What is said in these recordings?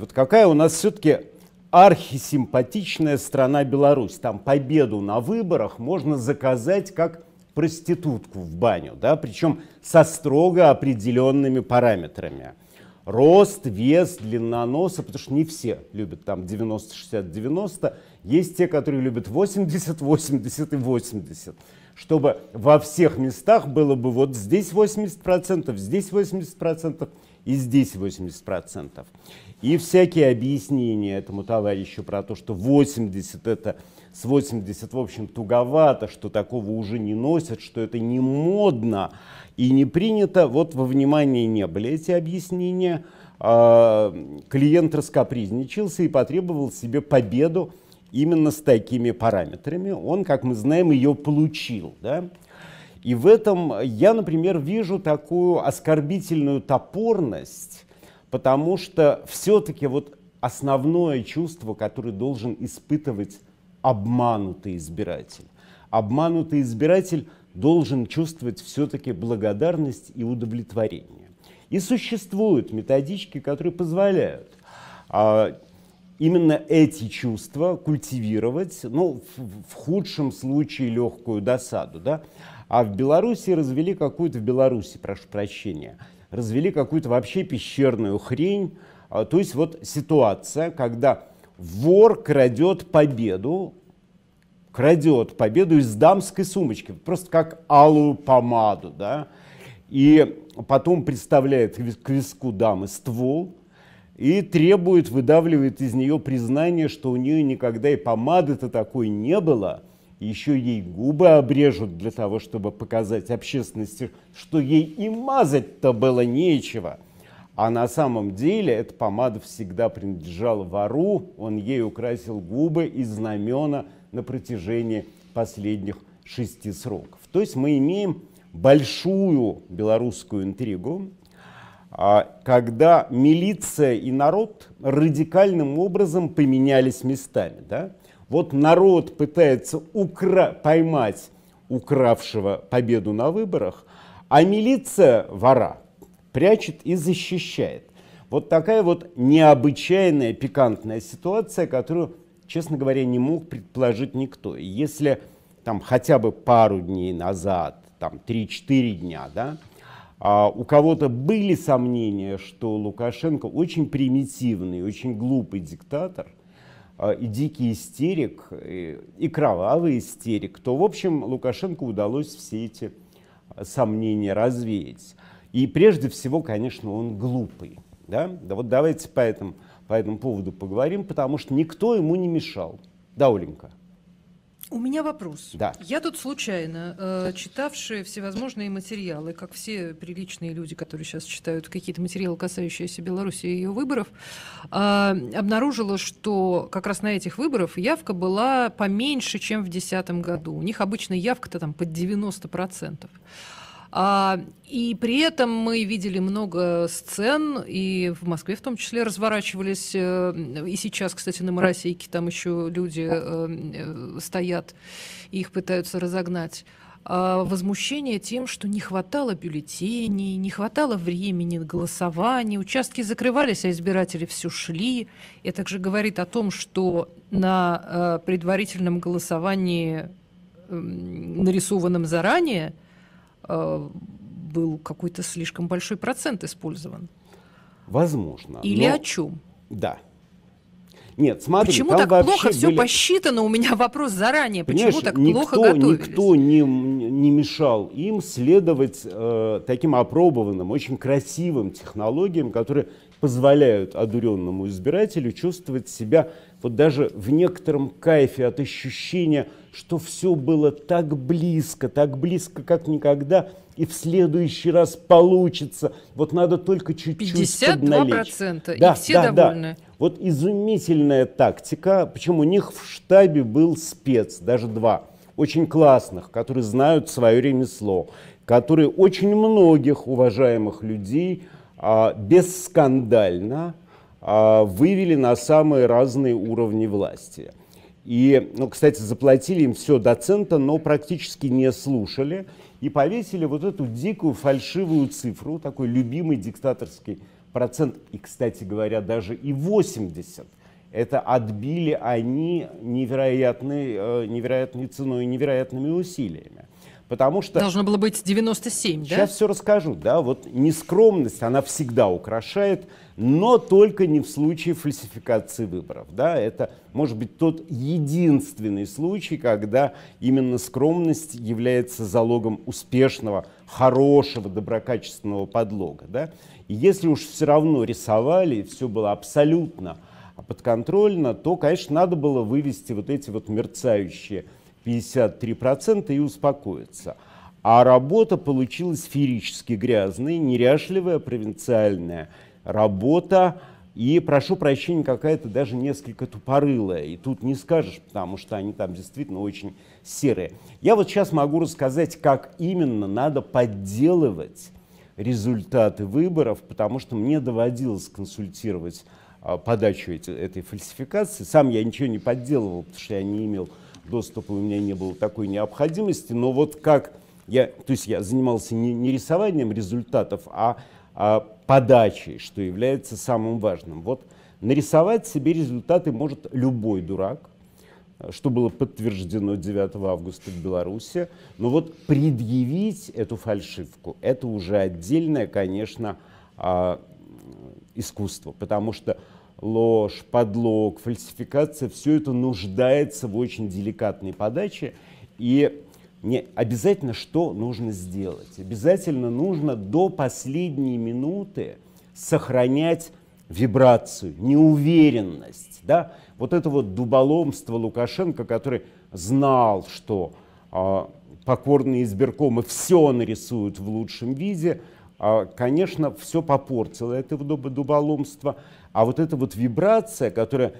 Вот какая у нас все-таки архисимпатичная страна Беларусь. Там победу на выборах можно заказать как проститутку в баню, да, причем со строго определенными параметрами. Рост, вес, длина носа, потому что не все любят там 90, 60, 90. Есть те, которые любят 80, 80 и 80. Чтобы во всех местах было бы вот здесь 80%, здесь 80%, и здесь 80%. И всякие объяснения этому товарищу про то, что 80 это с 80, в общем, туговато, что такого уже не носят, что это не модно и не принято, вот во внимание не были эти объяснения. А, клиент раскопризничался и потребовал себе победу именно с такими параметрами. Он, как мы знаем, ее получил. Да? И в этом я, например, вижу такую оскорбительную топорность, потому что все-таки вот основное чувство, которое должен испытывать обманутый избиратель, обманутый избиратель должен чувствовать все-таки благодарность и удовлетворение. И существуют методички, которые позволяют а, именно эти чувства культивировать, ну, в, в худшем случае легкую досаду, да, а в Беларуси развели какую-то, в Беларуси, прошу прощения, развели какую-то вообще пещерную хрень. А, то есть вот ситуация, когда вор крадет победу, крадет победу из дамской сумочки, просто как алую помаду, да, и потом представляет к виску дамы ствол и требует, выдавливает из нее признание, что у нее никогда и помады-то такой не было – еще ей губы обрежут для того, чтобы показать общественности, что ей и мазать-то было нечего. А на самом деле эта помада всегда принадлежала вору, он ей украсил губы и знамена на протяжении последних шести сроков. То есть мы имеем большую белорусскую интригу, а, когда милиция и народ радикальным образом поменялись местами. Да? Вот народ пытается укра поймать укравшего победу на выборах, а милиция вора прячет и защищает. Вот такая вот необычайная пикантная ситуация, которую, честно говоря, не мог предположить никто. если там хотя бы пару дней назад, там 3-4 дня, да, а, у кого-то были сомнения, что Лукашенко очень примитивный, очень глупый диктатор – а, и дикий истерик, и кровавый истерик, то, в общем, Лукашенко удалось все эти а, сомнения развеять. И прежде всего, конечно, он глупый. Да? да вот давайте по этому, по этому поводу поговорим, потому что никто ему не мешал. Да, Оленька? У меня вопрос. Да. Я тут случайно, э, читавшие всевозможные материалы, как все приличные люди, которые сейчас читают какие-то материалы, касающиеся Беларуси и ее выборов, э, обнаружила, что как раз на этих выборах явка была поменьше, чем в 2010 году. У них обычно явка-то там под 90%. А, и при этом мы видели много сцен, и в Москве в том числе разворачивались, э, и сейчас, кстати, на Моросейке там еще люди э, э, стоят, и их пытаются разогнать а, возмущение тем, что не хватало бюллетеней, не хватало времени на голосование, участки закрывались, а избиратели все шли. Это же говорит о том, что на предварительном голосовании, нарисованном заранее, Э, был какой-то слишком большой процент использован. Возможно. Или но... о чем? Да. Нет, смотри, почему так плохо были... все посчитано? У меня вопрос заранее. Понимаешь, почему так никто, плохо готовились? Никто не, не мешал им следовать э, таким опробованным, очень красивым технологиям, которые позволяют одуренному избирателю чувствовать себя вот даже в некотором кайфе от ощущения, что все было так близко, так близко, как никогда, и в следующий раз получится. Вот надо только чуть-чуть 52%, да, и все да, довольны. Да. Вот изумительная тактика, причем у них в штабе был спец, даже два, очень классных, которые знают свое ремесло, которые очень многих уважаемых людей – а, бесскандально а, вывели на самые разные уровни власти. И, ну, кстати, заплатили им все до цента, но практически не слушали. И повесили вот эту дикую фальшивую цифру, такой любимый диктаторский процент. И, кстати говоря, даже и 80. Это отбили они невероятной, э, невероятной ценой, невероятными усилиями. Потому что... Должно было быть 97, да? Сейчас все расскажу, да. Вот нескромность, она всегда украшает, но только не в случае фальсификации выборов, да. Это может быть тот единственный случай, когда именно скромность является залогом успешного, хорошего, доброкачественного подлога, да. И если уж все равно рисовали, и все было абсолютно подконтрольно, то, конечно, надо было вывести вот эти вот мерцающие 53% и успокоится. А работа получилась феерически грязная, неряшливая, провинциальная работа. И, прошу прощения, какая-то даже несколько тупорылая. И тут не скажешь, потому что они там действительно очень серые. Я вот сейчас могу рассказать, как именно надо подделывать результаты выборов, потому что мне доводилось консультировать а, подачу эти, этой фальсификации. Сам я ничего не подделывал, потому что я не имел доступа у меня не было такой необходимости, но вот как я, то есть я занимался не, не рисованием результатов, а, а подачей, что является самым важным. Вот нарисовать себе результаты может любой дурак, что было подтверждено 9 августа в Беларуси. Но вот предъявить эту фальшивку, это уже отдельное, конечно, а, искусство, потому что ложь, подлог, фальсификация, все это нуждается в очень деликатной подаче. И не обязательно что нужно сделать? Обязательно нужно до последней минуты сохранять вибрацию, неуверенность. Да? Вот это вот дуболомство Лукашенко, который знал, что э, а, покорные избиркомы все нарисуют в лучшем виде – а, конечно, все попортило это дуболомство, а вот эта вот вибрация, которая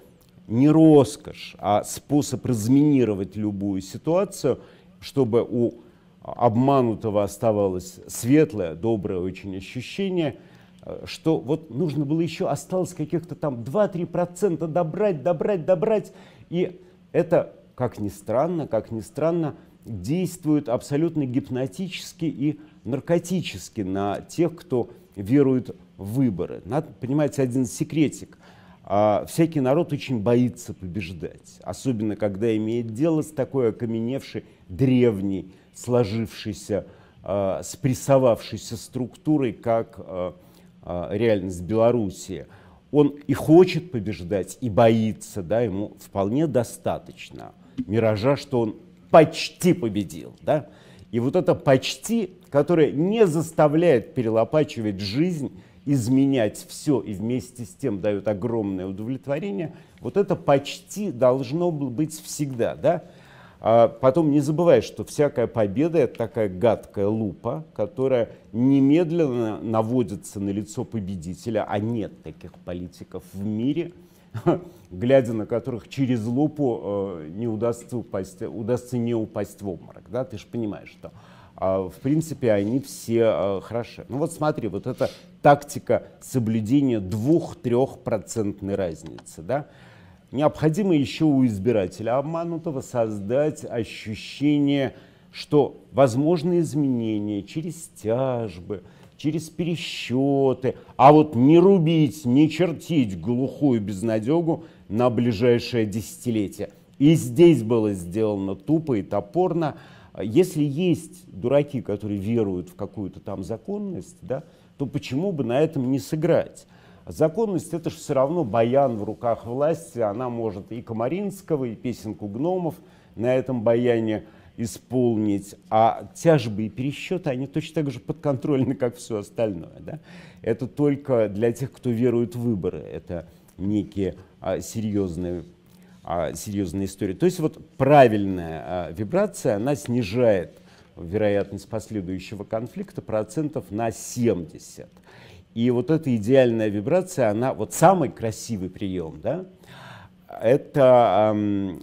не роскошь, а способ разминировать любую ситуацию, чтобы у обманутого оставалось светлое, доброе очень ощущение, э, что вот нужно было еще осталось каких-то там 2-3% добрать, добрать, добрать. И это, как ни странно, как ни странно, действует абсолютно гипнотически и наркотически на тех, кто верует в выборы. Надо понимать один секретик. А, всякий народ очень боится побеждать, особенно когда имеет дело с такой окаменевшей, древней, сложившейся, а, спрессовавшейся структурой, как а, а, реальность Белоруссии. Он и хочет побеждать, и боится, да, ему вполне достаточно миража, что он почти победил, да, и вот это почти, которое не заставляет перелопачивать жизнь, изменять все и вместе с тем дает огромное удовлетворение, вот это почти должно быть всегда. Да? А потом не забывай, что всякая победа – это такая гадкая лупа, которая немедленно наводится на лицо победителя, а нет таких политиков в мире – глядя на которых через лупу э, не удастся, упасть, удастся не упасть в обморок. Да? Ты же понимаешь, что а, в принципе они все э, хороши. Ну вот смотри, вот эта тактика соблюдения 2-3% разницы. Да? Необходимо еще у избирателя обманутого создать ощущение, что возможны изменения через тяжбы, через пересчеты, а вот не рубить, не чертить глухую безнадегу на ближайшее десятилетие. И здесь было сделано тупо и топорно. Если есть дураки, которые веруют в какую-то там законность, да, то почему бы на этом не сыграть? Законность – это же все равно баян в руках власти, она может и Комаринского, и песенку гномов на этом баяне – исполнить, а тяжбы и пересчеты, они точно так же подконтрольны, как все остальное. Да? Это только для тех, кто верует в выборы, это некие а, серьезные, а, серьезные истории. То есть вот правильная а, вибрация, она снижает вероятность последующего конфликта процентов на 70. И вот эта идеальная вибрация, она вот самый красивый прием, да, это эм,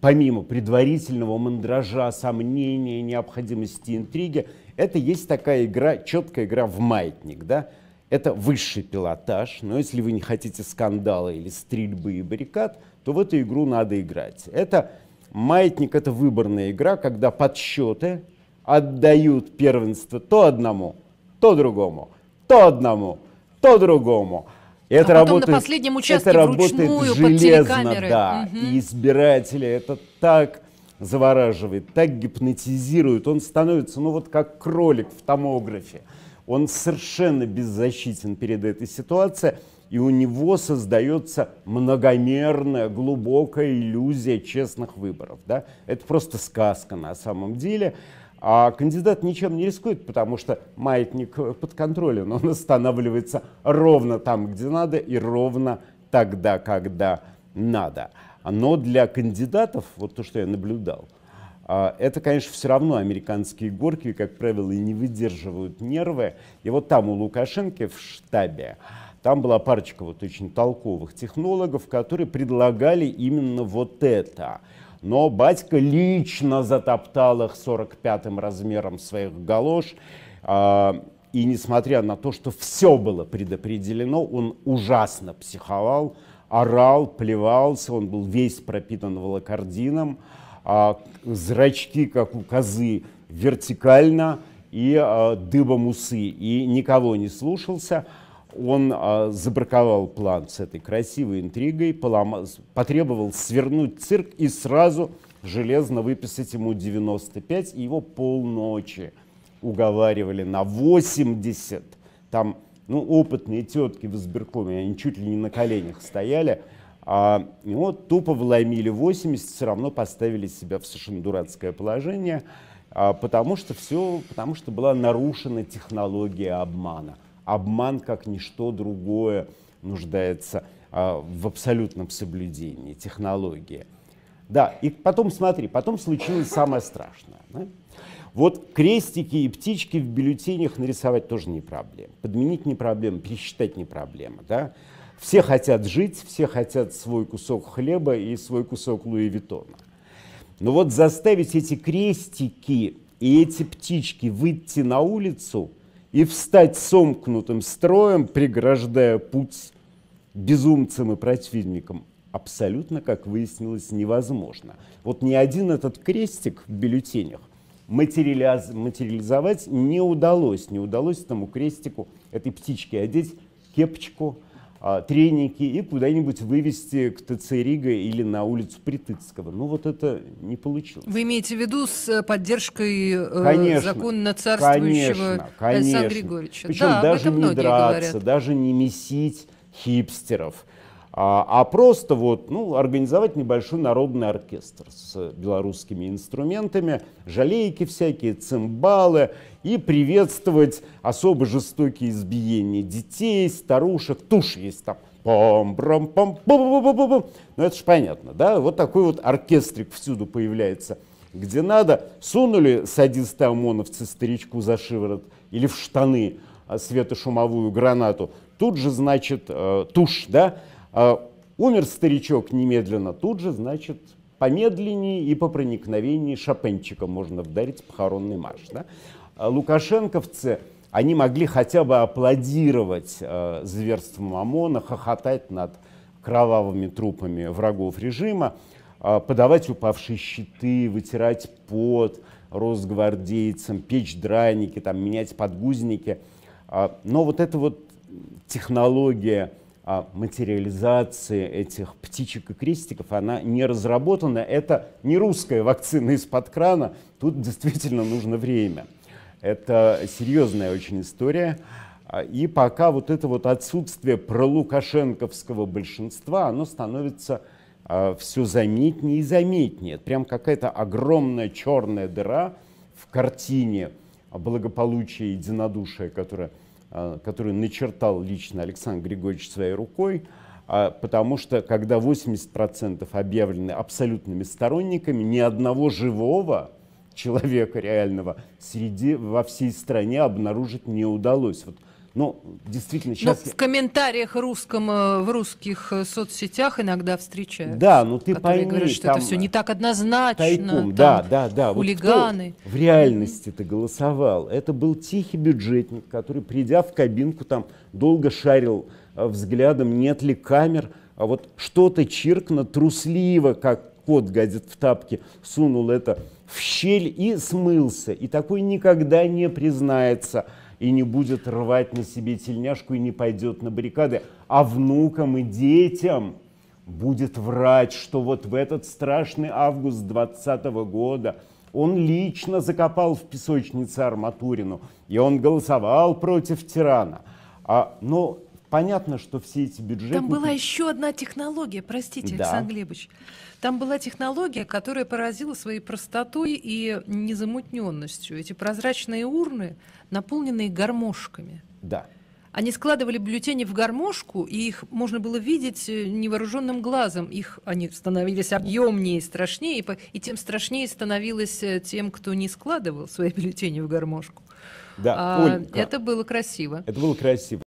помимо предварительного мандража, сомнения, необходимости интриги, это есть такая игра, четкая игра в маятник, да? Это высший пилотаж, но если вы не хотите скандала или стрельбы и баррикад, то в эту игру надо играть. Это маятник, это выборная игра, когда подсчеты отдают первенство то одному, то другому, то одному, то другому. Это а работает, на последнем участке это работает вручную, железно, да. Угу. И избирателя это так завораживает, так гипнотизирует. Он становится, ну вот как кролик в томографе. Он совершенно беззащитен перед этой ситуацией, и у него создается многомерная, глубокая иллюзия честных выборов. Да? Это просто сказка на самом деле. А кандидат ничем не рискует, потому что маятник э, под контролем, он останавливается ровно там, где надо, и ровно тогда, когда надо. Но для кандидатов, вот то, что я наблюдал, а, это, конечно, все равно американские горки, как правило, и не выдерживают нервы. И вот там у Лукашенко в штабе, там была парочка вот очень толковых технологов, которые предлагали именно вот это – но батька лично затоптал их 45-м размером своих галош. А, и несмотря на то, что все было предопределено, он ужасно психовал, орал, плевался, он был весь пропитан волокордином, а, зрачки, как у козы, вертикально и а, дыбом усы, и никого не слушался – он а, забраковал план с этой красивой интригой, полома, потребовал свернуть цирк и сразу железно выписать ему 95, и его полночи уговаривали на 80. Там ну, опытные тетки в избиркоме, они чуть ли не на коленях стояли, а его тупо вломили 80, все равно поставили себя в совершенно дурацкое положение, а, потому, что все, потому что была нарушена технология обмана – обман как ничто другое нуждается а, в абсолютном соблюдении, технологии. Да, и потом, смотри, потом случилось самое страшное. Да? Вот крестики и птички в бюллетенях нарисовать тоже не проблема. Подменить не проблема, пересчитать не проблема. Да? Все хотят жить, все хотят свой кусок хлеба и свой кусок Луи Виттона. Но вот заставить эти крестики и эти птички выйти на улицу – и встать сомкнутым строем, преграждая путь безумцам и противникам, абсолютно, как выяснилось, невозможно. Вот ни один этот крестик в бюллетенях материализовать не удалось. Не удалось этому крестику, этой птичке одеть кепочку – а, треники и куда-нибудь вывести к ТЦ Рига или на улицу Притыцкого. Ну вот это не получилось. Вы имеете в виду с э, поддержкой э, конечно, законно царствующего конечно, конечно. Александра Григорьевича? Причем да, даже не драться, говорят. даже не месить хипстеров – а, а, просто вот, ну, организовать небольшой народный оркестр с белорусскими инструментами, жалейки всякие, цимбалы, и приветствовать особо жестокие избиения детей, старушек, тушь есть там, пам брам пом пам пам пам Ну это же понятно, да? Вот такой вот оркестрик всюду появляется, где надо. Сунули садисты ОМОНовцы старичку за шиворот или в штаны а, светошумовую гранату. Тут же, значит, э, тушь, да? А, умер старичок немедленно тут же, значит, помедленнее и по проникновении шопенчиком можно вдарить похоронный марш. Да? А лукашенковцы, они могли хотя бы аплодировать э, зверством ОМОНа, хохотать над кровавыми трупами врагов режима, э, подавать упавшие щиты, вытирать пот росгвардейцам, печь драники, там, менять подгузники. Э, но вот эта вот технология материализации этих птичек и крестиков, она не разработана. Это не русская вакцина из-под крана, тут действительно нужно время. Это серьезная очень история. А, и пока вот это вот отсутствие пролукашенковского большинства, оно становится а, все заметнее и заметнее. прям какая-то огромная черная дыра в картине благополучия и единодушия, которая а, которую начертал лично Александр Григорьевич своей рукой, а, потому что когда 80% объявлены абсолютными сторонниками, ни одного живого человека реального среди, во всей стране обнаружить не удалось. Вот ну, но действительно сейчас... Но в комментариях русском, э, в русских э, соцсетях иногда встречают. Да, но ну ты пойми... говорят, что там это все не э, так однозначно. Тайком, да, да, да. Хулиганы. Вот в реальности ты голосовал? Это был тихий бюджетник, который, придя в кабинку, там долго шарил взглядом, нет ли камер, а вот что-то чиркно, трусливо, как кот гадит в тапке, сунул это в щель и смылся. И такой никогда не признается – и не будет рвать на себе тельняшку и не пойдет на баррикады, а внукам и детям будет врать, что вот в этот страшный август 2020 года он лично закопал в песочнице Арматурину, и он голосовал против тирана. А, но Понятно, что все эти бюджеты... Там была еще одна технология, простите, да. Александр Глебович. Там была технология, которая поразила своей простотой и незамутненностью. Эти прозрачные урны, наполненные гармошками. Да. Они складывали бюллетени в гармошку, и их можно было видеть э, невооруженным глазом. Их они становились объемнее и страшнее, и, по, и тем страшнее становилось э, тем, кто не складывал свои бюллетени в гармошку. Да, а, Оль, это было красиво. Это было красиво.